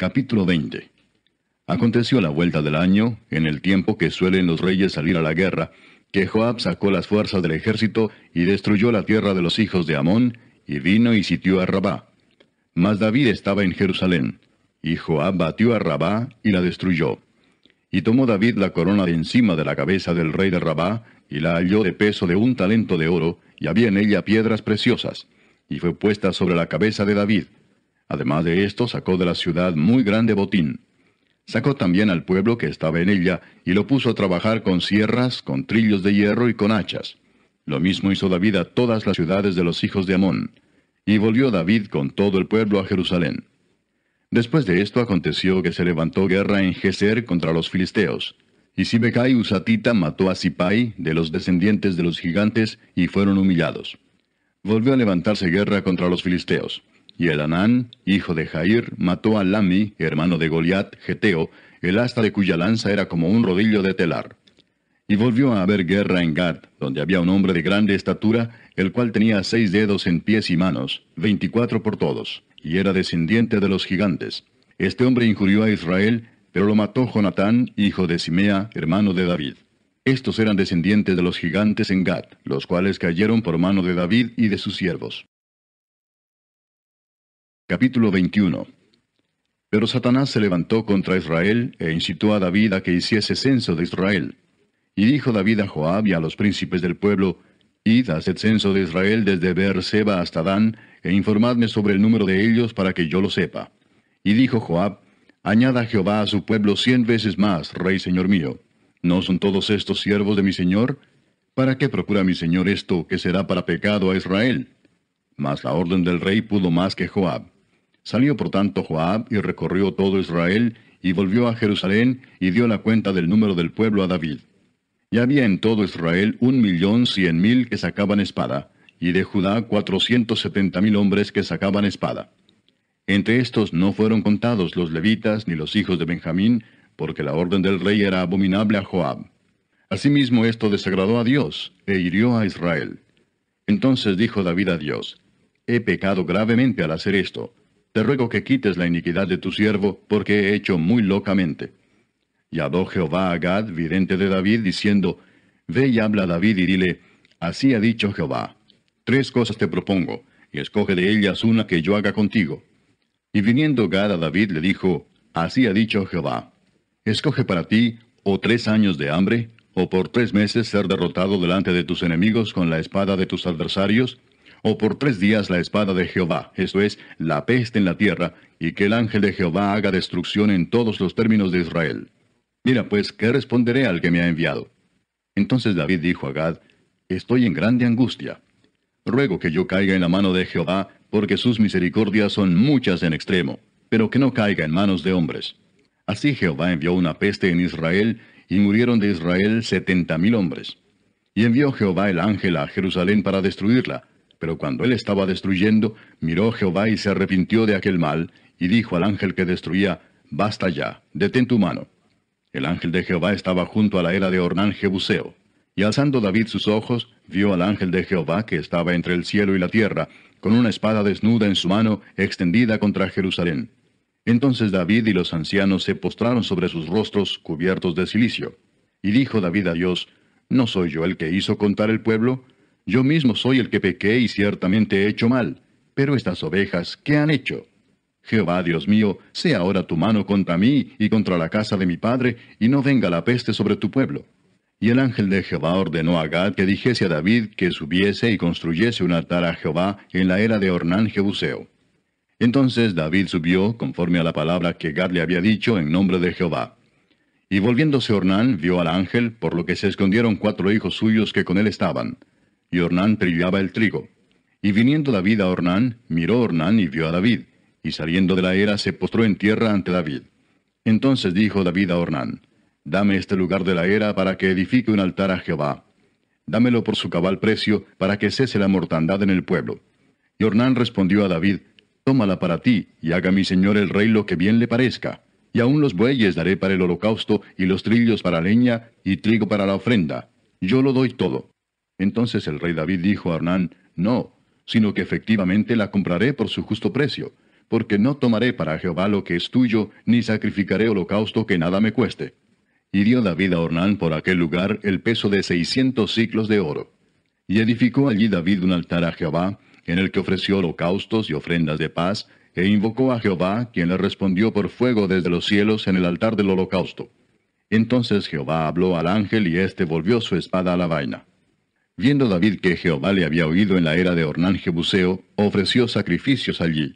Capítulo 20 Aconteció la vuelta del año, en el tiempo que suelen los reyes salir a la guerra, que Joab sacó las fuerzas del ejército y destruyó la tierra de los hijos de Amón, y vino y sitió a Rabá. Mas David estaba en Jerusalén, y Joab batió a Rabá y la destruyó. Y tomó David la corona de encima de la cabeza del rey de Rabá, y la halló de peso de un talento de oro, y había en ella piedras preciosas, y fue puesta sobre la cabeza de David, Además de esto, sacó de la ciudad muy grande botín. Sacó también al pueblo que estaba en ella y lo puso a trabajar con sierras, con trillos de hierro y con hachas. Lo mismo hizo David a todas las ciudades de los hijos de Amón. Y volvió David con todo el pueblo a Jerusalén. Después de esto aconteció que se levantó guerra en Geser contra los filisteos. Y Sibekai Usatita mató a Sipai, de los descendientes de los gigantes, y fueron humillados. Volvió a levantarse guerra contra los filisteos. Y el Anán, hijo de Jair, mató a Lami, hermano de Goliat, Geteo, el asta de cuya lanza era como un rodillo de telar. Y volvió a haber guerra en Gad, donde había un hombre de grande estatura, el cual tenía seis dedos en pies y manos, veinticuatro por todos, y era descendiente de los gigantes. Este hombre injurió a Israel, pero lo mató Jonatán, hijo de Simea, hermano de David. Estos eran descendientes de los gigantes en Gad, los cuales cayeron por mano de David y de sus siervos. Capítulo 21 Pero Satanás se levantó contra Israel e incitó a David a que hiciese censo de Israel. Y dijo David a Joab y a los príncipes del pueblo, Id, haced censo de Israel desde seba hasta Dan, e informadme sobre el número de ellos para que yo lo sepa. Y dijo Joab, Añada Jehová a su pueblo cien veces más, rey señor mío. ¿No son todos estos siervos de mi señor? ¿Para qué procura mi señor esto que será para pecado a Israel? Mas la orden del rey pudo más que Joab. Salió por tanto Joab y recorrió todo Israel, y volvió a Jerusalén, y dio la cuenta del número del pueblo a David. Y había en todo Israel un millón cien mil que sacaban espada, y de Judá cuatrocientos setenta mil hombres que sacaban espada. Entre estos no fueron contados los levitas ni los hijos de Benjamín, porque la orden del rey era abominable a Joab. Asimismo esto desagradó a Dios, e hirió a Israel. Entonces dijo David a Dios, He pecado gravemente al hacer esto, te ruego que quites la iniquidad de tu siervo, porque he hecho muy locamente. Y habló Jehová a Gad, vidente de David, diciendo, Ve y habla a David y dile, Así ha dicho Jehová, tres cosas te propongo, y escoge de ellas una que yo haga contigo. Y viniendo Gad a David le dijo, Así ha dicho Jehová, escoge para ti o tres años de hambre, o por tres meses ser derrotado delante de tus enemigos con la espada de tus adversarios, o por tres días la espada de Jehová, eso es, la peste en la tierra, y que el ángel de Jehová haga destrucción en todos los términos de Israel. Mira pues, ¿qué responderé al que me ha enviado? Entonces David dijo a Gad, Estoy en grande angustia. Ruego que yo caiga en la mano de Jehová, porque sus misericordias son muchas en extremo, pero que no caiga en manos de hombres. Así Jehová envió una peste en Israel, y murieron de Israel setenta mil hombres. Y envió Jehová el ángel a Jerusalén para destruirla, pero cuando él estaba destruyendo, miró Jehová y se arrepintió de aquel mal, y dijo al ángel que destruía, Basta ya, detén tu mano. El ángel de Jehová estaba junto a la era de Ornán Jebuseo. Y alzando David sus ojos, vio al ángel de Jehová que estaba entre el cielo y la tierra, con una espada desnuda en su mano, extendida contra Jerusalén. Entonces David y los ancianos se postraron sobre sus rostros cubiertos de silicio. Y dijo David a Dios, ¿No soy yo el que hizo contar el pueblo? Yo mismo soy el que pequé y ciertamente he hecho mal. Pero estas ovejas, ¿qué han hecho? Jehová Dios mío, sea ahora tu mano contra mí y contra la casa de mi padre, y no venga la peste sobre tu pueblo. Y el ángel de Jehová ordenó a Gad que dijese a David que subiese y construyese un altar a Jehová en la era de Ornán Jebuseo. Entonces David subió, conforme a la palabra que Gad le había dicho en nombre de Jehová. Y volviéndose Ornán, vio al ángel, por lo que se escondieron cuatro hijos suyos que con él estaban y Ornán trillaba el trigo. Y viniendo David a Ornán, miró Ornán y vio a David, y saliendo de la era se postró en tierra ante David. Entonces dijo David a Ornán, Dame este lugar de la era para que edifique un altar a Jehová. Dámelo por su cabal precio para que cese la mortandad en el pueblo. Y Ornán respondió a David, Tómala para ti, y haga mi señor el rey lo que bien le parezca. Y aún los bueyes daré para el holocausto, y los trillos para leña, y trigo para la ofrenda. Yo lo doy todo. Entonces el rey David dijo a Hernán, No, sino que efectivamente la compraré por su justo precio, porque no tomaré para Jehová lo que es tuyo, ni sacrificaré holocausto que nada me cueste. Y dio David a Ornán por aquel lugar el peso de seiscientos ciclos de oro. Y edificó allí David un altar a Jehová, en el que ofreció holocaustos y ofrendas de paz, e invocó a Jehová, quien le respondió por fuego desde los cielos en el altar del holocausto. Entonces Jehová habló al ángel y éste volvió su espada a la vaina. Viendo David que Jehová le había oído en la era de Ornán Jebuseo, ofreció sacrificios allí.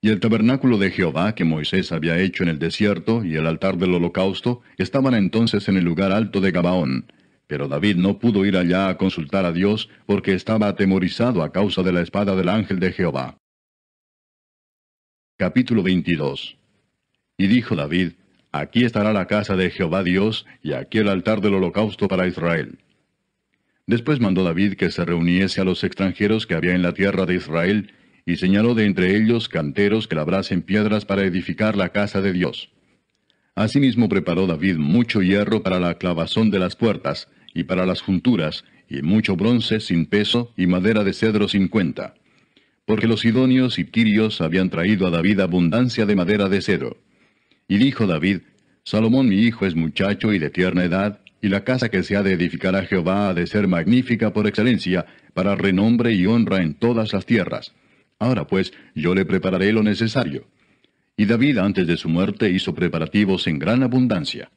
Y el tabernáculo de Jehová que Moisés había hecho en el desierto y el altar del holocausto estaban entonces en el lugar alto de Gabaón. Pero David no pudo ir allá a consultar a Dios porque estaba atemorizado a causa de la espada del ángel de Jehová. Capítulo 22 Y dijo David, Aquí estará la casa de Jehová Dios y aquí el altar del holocausto para Israel Después mandó David que se reuniese a los extranjeros que había en la tierra de Israel, y señaló de entre ellos canteros que labrasen piedras para edificar la casa de Dios. Asimismo preparó David mucho hierro para la clavazón de las puertas, y para las junturas, y mucho bronce sin peso, y madera de cedro sin cuenta. Porque los idóneos y tirios habían traído a David abundancia de madera de cedro. Y dijo David, Salomón mi hijo es muchacho y de tierna edad, y la casa que se ha de edificar a Jehová ha de ser magnífica por excelencia, para renombre y honra en todas las tierras. Ahora pues, yo le prepararé lo necesario. Y David antes de su muerte hizo preparativos en gran abundancia.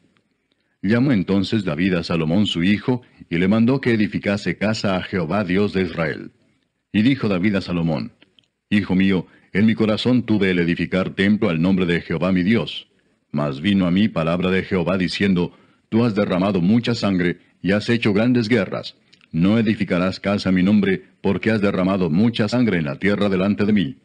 Llamó entonces David a Salomón su hijo, y le mandó que edificase casa a Jehová Dios de Israel. Y dijo David a Salomón, Hijo mío, en mi corazón tuve el edificar templo al nombre de Jehová mi Dios. Mas vino a mí palabra de Jehová diciendo, Tú has derramado mucha sangre y has hecho grandes guerras. No edificarás casa a mi nombre, porque has derramado mucha sangre en la tierra delante de mí.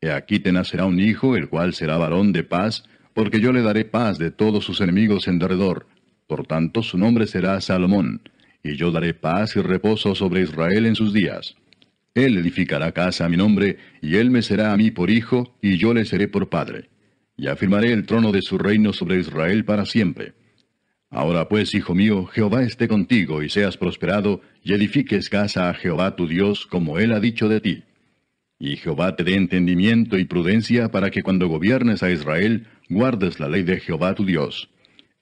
He aquí te nacerá un hijo, el cual será varón de paz, porque yo le daré paz de todos sus enemigos en derredor. Por tanto, su nombre será Salomón, y yo daré paz y reposo sobre Israel en sus días. Él edificará casa a mi nombre, y él me será a mí por hijo, y yo le seré por padre. Y afirmaré el trono de su reino sobre Israel para siempre. Ahora pues, hijo mío, Jehová esté contigo y seas prosperado, y edifiques casa a Jehová tu Dios, como él ha dicho de ti. Y Jehová te dé entendimiento y prudencia para que cuando gobiernes a Israel, guardes la ley de Jehová tu Dios.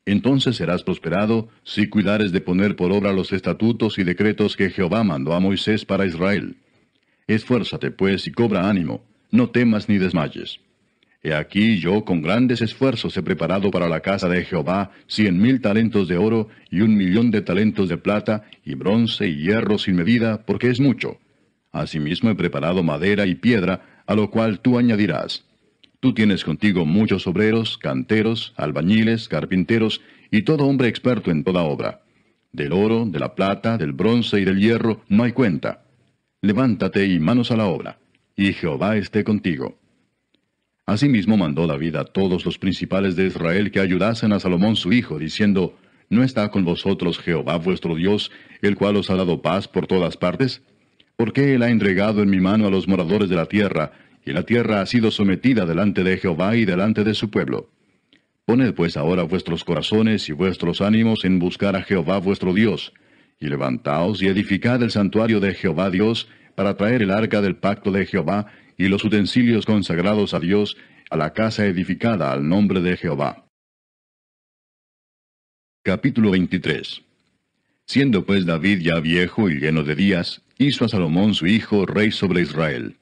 Entonces serás prosperado si cuidares de poner por obra los estatutos y decretos que Jehová mandó a Moisés para Israel. Esfuérzate pues y cobra ánimo, no temas ni desmayes. He aquí yo con grandes esfuerzos he preparado para la casa de Jehová cien mil talentos de oro y un millón de talentos de plata y bronce y hierro sin medida, porque es mucho. Asimismo he preparado madera y piedra, a lo cual tú añadirás. Tú tienes contigo muchos obreros, canteros, albañiles, carpinteros y todo hombre experto en toda obra. Del oro, de la plata, del bronce y del hierro no hay cuenta. Levántate y manos a la obra, y Jehová esté contigo. Asimismo mandó David a todos los principales de Israel que ayudasen a Salomón su hijo, diciendo, ¿No está con vosotros Jehová vuestro Dios, el cual os ha dado paz por todas partes? Porque él ha entregado en mi mano a los moradores de la tierra, y la tierra ha sido sometida delante de Jehová y delante de su pueblo. Poned pues ahora vuestros corazones y vuestros ánimos en buscar a Jehová vuestro Dios, y levantaos y edificad el santuario de Jehová Dios, para traer el arca del pacto de Jehová, y los utensilios consagrados a Dios, a la casa edificada al nombre de Jehová. Capítulo 23 Siendo pues David ya viejo y lleno de días, hizo a Salomón su hijo rey sobre Israel.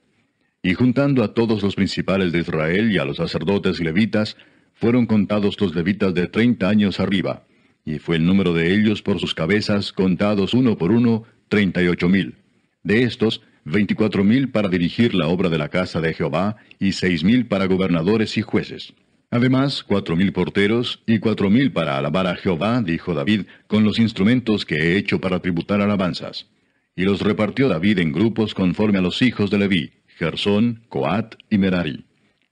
Y juntando a todos los principales de Israel y a los sacerdotes y levitas, fueron contados los levitas de treinta años arriba, y fue el número de ellos por sus cabezas contados uno por uno, treinta y ocho mil. De estos, veinticuatro mil para dirigir la obra de la casa de Jehová, y seis mil para gobernadores y jueces. Además, cuatro mil porteros y cuatro mil para alabar a Jehová, dijo David, con los instrumentos que he hecho para tributar alabanzas. Y los repartió David en grupos conforme a los hijos de Leví, Gersón, Coat y Merari.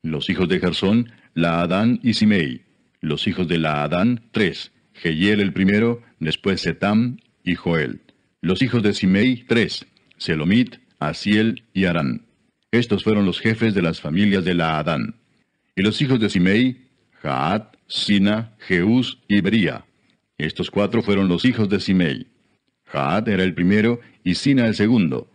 Los hijos de Gersón, Laadán y Simei. Los hijos de Laadán, tres, Jehiel el primero, después Setam y Joel. Los hijos de Simei, tres, Selomit, Asiel y Arán. Estos fueron los jefes de las familias de la Adán. Y los hijos de Simei, Jaat, Sina, Jeús y Bería. Estos cuatro fueron los hijos de Simei. Jaat era el primero y Sina el segundo.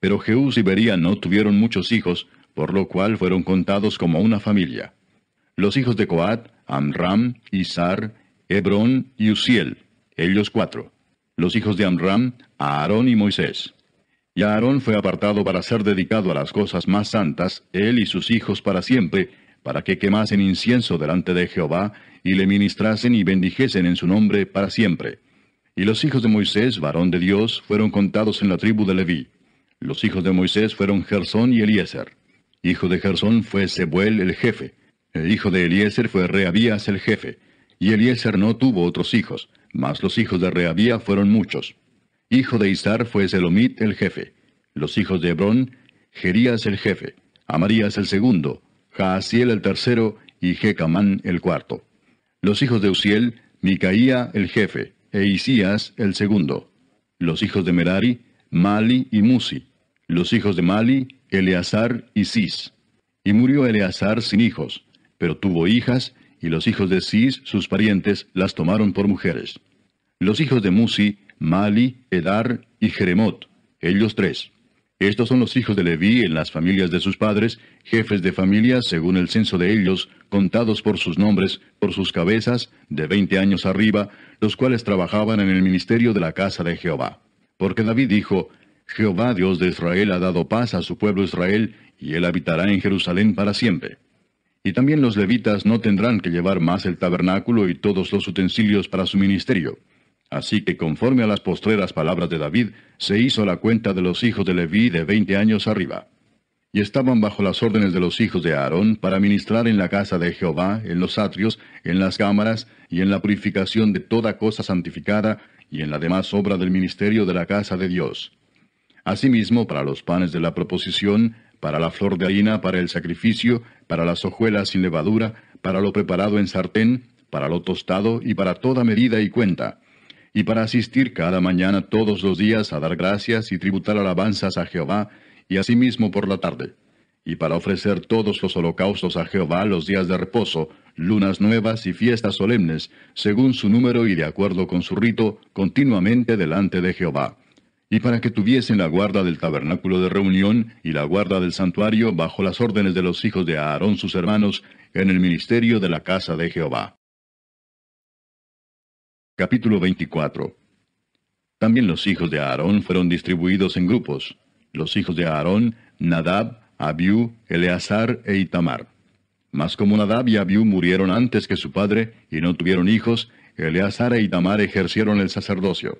Pero Jeús y Bería no tuvieron muchos hijos, por lo cual fueron contados como una familia. Los hijos de Coat, Amram, Isar, Hebrón y Uziel, ellos cuatro. Los hijos de Amram, Aarón y Moisés. Y Aarón fue apartado para ser dedicado a las cosas más santas, él y sus hijos para siempre, para que quemasen incienso delante de Jehová, y le ministrasen y bendijesen en su nombre para siempre. Y los hijos de Moisés, varón de Dios, fueron contados en la tribu de Leví. Los hijos de Moisés fueron Gersón y Eliezer. Hijo de Gersón fue Sebuel el jefe. El hijo de Eliezer fue Reabías el jefe. Y Eliezer no tuvo otros hijos, mas los hijos de Reabías fueron muchos. Hijo de Isar fue Selomit el jefe. Los hijos de Hebrón, Jerías el jefe, Amarías el segundo, Jaasiel el tercero y Jecamán el cuarto. Los hijos de Uziel, Micaía el jefe, e Isías el segundo. Los hijos de Merari, Mali y Musi. Los hijos de Mali, Eleazar y Cis. Y murió Eleazar sin hijos, pero tuvo hijas, y los hijos de Cis, sus parientes, las tomaron por mujeres. Los hijos de Musi, Mali, Edar y Jeremot, ellos tres. Estos son los hijos de Leví en las familias de sus padres, jefes de familia según el censo de ellos, contados por sus nombres, por sus cabezas, de veinte años arriba, los cuales trabajaban en el ministerio de la casa de Jehová. Porque David dijo, Jehová Dios de Israel ha dado paz a su pueblo Israel, y él habitará en Jerusalén para siempre. Y también los levitas no tendrán que llevar más el tabernáculo y todos los utensilios para su ministerio Así que conforme a las postreras palabras de David, se hizo la cuenta de los hijos de Leví de veinte años arriba. Y estaban bajo las órdenes de los hijos de Aarón para ministrar en la casa de Jehová, en los atrios, en las cámaras, y en la purificación de toda cosa santificada, y en la demás obra del ministerio de la casa de Dios. Asimismo, para los panes de la proposición, para la flor de harina, para el sacrificio, para las hojuelas sin levadura, para lo preparado en sartén, para lo tostado y para toda medida y cuenta y para asistir cada mañana todos los días a dar gracias y tributar alabanzas a Jehová, y asimismo por la tarde, y para ofrecer todos los holocaustos a Jehová los días de reposo, lunas nuevas y fiestas solemnes, según su número y de acuerdo con su rito, continuamente delante de Jehová. Y para que tuviesen la guarda del tabernáculo de reunión y la guarda del santuario bajo las órdenes de los hijos de Aarón sus hermanos, en el ministerio de la casa de Jehová. Capítulo 24 También los hijos de Aarón fueron distribuidos en grupos. Los hijos de Aarón, Nadab, Abiú, Eleazar e Itamar. Mas como Nadab y Abiú murieron antes que su padre y no tuvieron hijos, Eleazar e Itamar ejercieron el sacerdocio.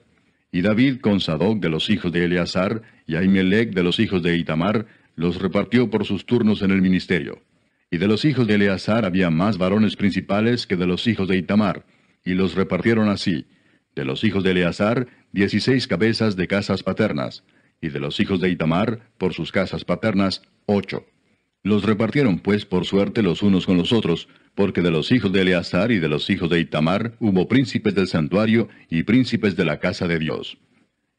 Y David con Sadoc de los hijos de Eleazar y Ahimelech de los hijos de Itamar los repartió por sus turnos en el ministerio. Y de los hijos de Eleazar había más varones principales que de los hijos de Itamar, y los repartieron así, de los hijos de Eleazar, dieciséis cabezas de casas paternas, y de los hijos de Itamar, por sus casas paternas, ocho. Los repartieron pues por suerte los unos con los otros, porque de los hijos de Eleazar y de los hijos de Itamar hubo príncipes del santuario y príncipes de la casa de Dios.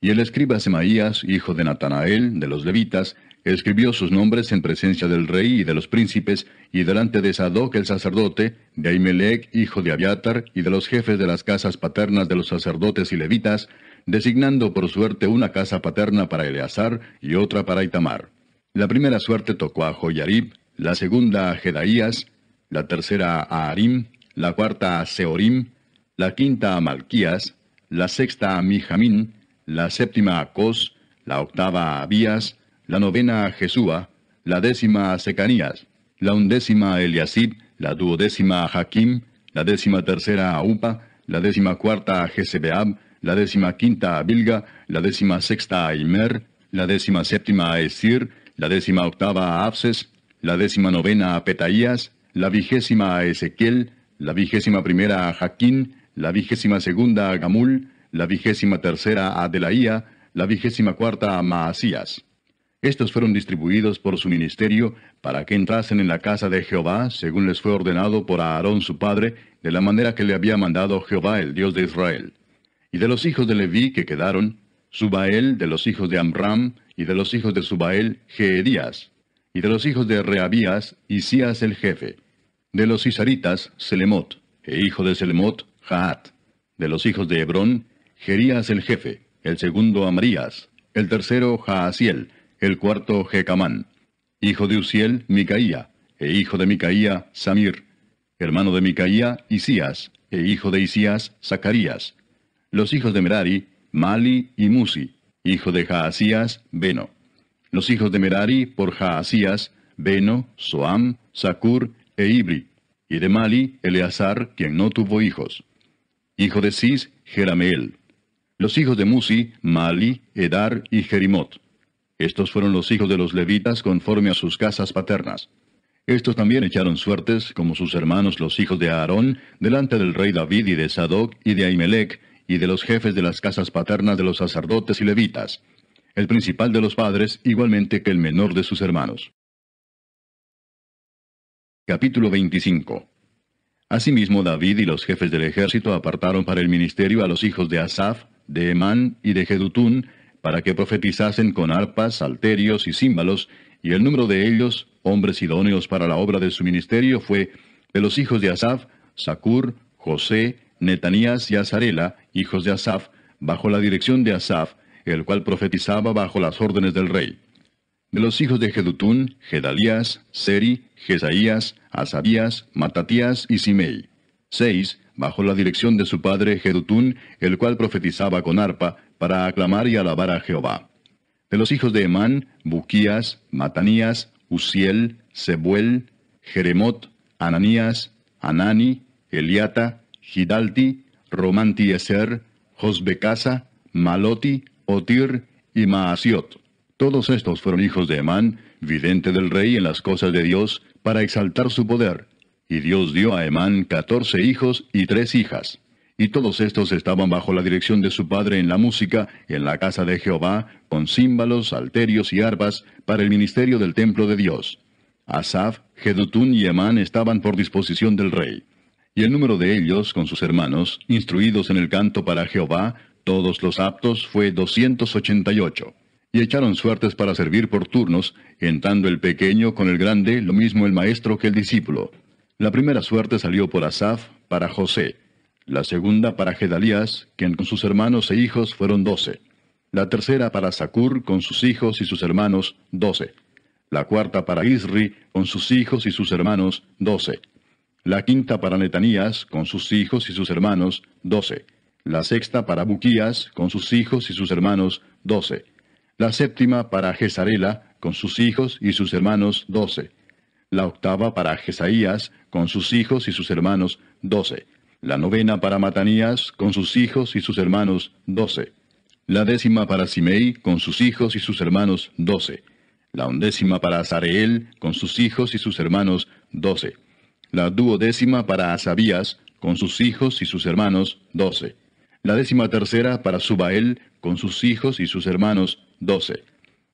Y el escriba Semaías, hijo de Natanael, de los levitas, escribió sus nombres en presencia del rey y de los príncipes, y delante de Sadoc el sacerdote, de Ahimelech, hijo de Abiatar, y de los jefes de las casas paternas de los sacerdotes y levitas, designando por suerte una casa paterna para Eleazar y otra para Itamar. La primera suerte tocó a Joyarib, la segunda a Jedaías, la tercera a Arim, la cuarta a Seorim, la quinta a Malquías, la sexta a Mijamín, la séptima a Cos, la octava a Abías, la novena a Jesúa, la décima a Secanías, la undécima a Eliasib, la duodécima a Jaquim, la décima tercera a Upa, la décima cuarta a Jezebeab, la décima quinta a Bilga, la décima sexta a Imer, la décima séptima a Esir, la décima octava a Abses, la décima novena a Petaías, la vigésima a Ezequiel, la vigésima primera a Jaquín, la vigésima segunda a Gamul, la vigésima tercera a Adelaía, la vigésima cuarta a Maasías. Estos fueron distribuidos por su ministerio para que entrasen en la casa de Jehová, según les fue ordenado por Aarón su padre, de la manera que le había mandado Jehová el Dios de Israel. Y de los hijos de Leví que quedaron, Subael de los hijos de Amram, y de los hijos de Subael, Geedías, y de los hijos de Reabías, Isías el jefe. De los Isaritas, Selemot, e hijo de Selemot, Jaat. De los hijos de Hebrón, Jerías el jefe, el segundo Amarías, el tercero Jaasiel, el cuarto Jecamán, hijo de Uziel, Micaía, e hijo de Micaía, Samir, hermano de Micaía, Isías, e hijo de Isías, Zacarías. Los hijos de Merari, Mali y Musi, hijo de Jaasías, Beno. Los hijos de Merari por Jaasías, Beno, Soam, Sakur e Ibri. Y de Mali, Eleazar, quien no tuvo hijos. Hijo de Cis, Jerameel. Los hijos de Musi, Mali, Edar y Jerimot. Estos fueron los hijos de los levitas conforme a sus casas paternas. Estos también echaron suertes, como sus hermanos los hijos de Aarón, delante del rey David y de Sadoc y de Ahimelech, y de los jefes de las casas paternas de los sacerdotes y levitas, el principal de los padres igualmente que el menor de sus hermanos. Capítulo 25 Asimismo David y los jefes del ejército apartaron para el ministerio a los hijos de Asaf, de Emán y de Jedutún, para que profetizasen con arpas, salterios y címbalos, y el número de ellos, hombres idóneos para la obra de su ministerio, fue de los hijos de Asaf, Sakur, José, Netanías y Azarela, hijos de Asaf, bajo la dirección de Asaf, el cual profetizaba bajo las órdenes del rey. De los hijos de Jedutún, Gedalías, Seri, Jesaías, Asabías, Matatías y Simei. Seis, bajo la dirección de su padre Gedutún, el cual profetizaba con arpa, para aclamar y alabar a Jehová. De los hijos de Emán, Buquías, Matanías, Uziel, Sebuel, Jeremot, Ananías, Anani, Eliata, Gidalti, Romantieser, Josbecasa, Maloti, Otir y Maasiot. Todos estos fueron hijos de Emán, vidente del rey en las cosas de Dios, para exaltar su poder. Y Dios dio a Emán catorce hijos y tres hijas y todos estos estaban bajo la dirección de su padre en la música, en la casa de Jehová, con címbalos, alterios y arpas, para el ministerio del templo de Dios. Asaf, Jedutún y Emán estaban por disposición del rey. Y el número de ellos, con sus hermanos, instruidos en el canto para Jehová, todos los aptos, fue 288 y Y echaron suertes para servir por turnos, entrando el pequeño con el grande, lo mismo el maestro que el discípulo. La primera suerte salió por Asaf para José la segunda para Gedalías, quien con sus hermanos e hijos fueron doce, la tercera para Zacur con sus hijos y sus hermanos, doce, la cuarta para Isri con sus hijos y sus hermanos, doce, la quinta para Netanías con sus hijos y sus hermanos, doce, la sexta para Buquías con sus hijos y sus hermanos, doce, la séptima para Jezarela con sus hijos y sus hermanos, doce, la octava para Jesaías con sus hijos y sus hermanos, doce, la novena para Matanías, con sus hijos y sus hermanos, doce. La décima para Simei, con sus hijos y sus hermanos, doce. La undécima para Azareel, con sus hijos y sus hermanos, doce. La duodécima para Asabías, con sus hijos y sus hermanos, doce. La décima tercera para Subael, con sus hijos y sus hermanos, doce.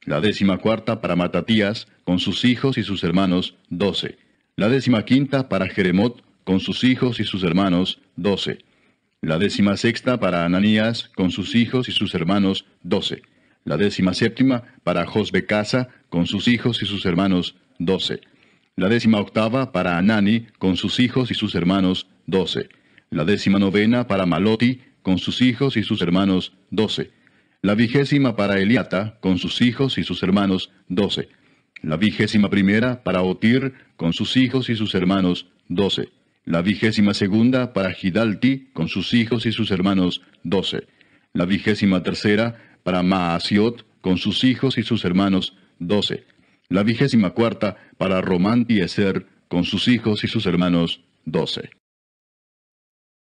La décima cuarta para Matatías, con sus hijos y sus hermanos, doce. La décima quinta para Jeremot, con sus hijos y sus hermanos, doce. La décima sexta para Ananías, con sus hijos y sus hermanos, doce. La décima séptima para Josbecasa, con sus hijos y sus hermanos, doce. La décima octava para Anani, con sus hijos y sus hermanos, doce. La décima novena para Maloti, con sus hijos y sus hermanos, doce. La vigésima para Eliata, con sus hijos y sus hermanos, doce. La vigésima primera para Otir, con sus hijos y sus hermanos, doce la vigésima segunda para Gidalti con sus hijos y sus hermanos, doce. La vigésima tercera para Maasiot con sus hijos y sus hermanos, doce. La vigésima cuarta para y Eser con sus hijos y sus hermanos, doce.